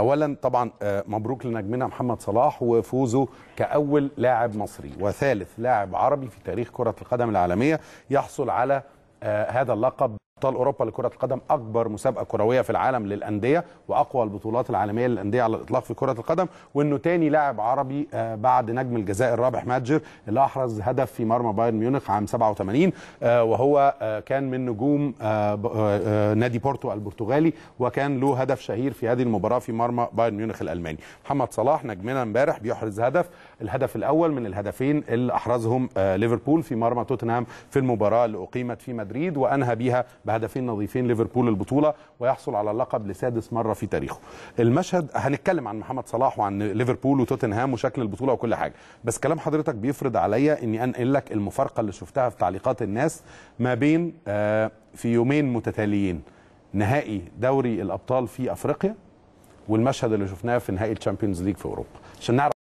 اولا طبعا آه، مبروك لنجمنا محمد صلاح وفوزه كاول لاعب مصري وثالث لاعب عربي في تاريخ كره القدم العالميه يحصل على آه، هذا اللقب ابطال اوروبا لكره القدم اكبر مسابقه كرويه في العالم للانديه واقوى البطولات العالميه للانديه على الاطلاق في كره القدم وانه تاني لاعب عربي آه، بعد نجم الجزائر رابح ماجر اللي احرز هدف في مرمى بايرن ميونخ عام 87 آه، وهو آه، كان من نجوم نادي بورتو البرتغالي وكان له هدف شهير في هذه المباراه في مرمى بايرن ميونخ الالماني محمد صلاح نجمنا امبارح بيحرز هدف الهدف الاول من الهدفين اللي احرزهم ليفربول في مرمى توتنهام في المباراه اللي اقيمت في مدريد وانهى بيها بهدفين نظيفين ليفربول البطوله ويحصل على اللقب لسادس مره في تاريخه المشهد هنتكلم عن محمد صلاح وعن ليفربول وتوتنهام وشكل البطوله وكل حاجه بس كلام حضرتك بيفرض عليا اني انقل لك المفارقه اللي شفتها في تعليقات الناس ما بين آه، في يومين متتاليين نهائي دوري الابطال في افريقيا والمشهد اللي شفناه في نهائي الشامبيونز ليج في اوروبا عشان نعرف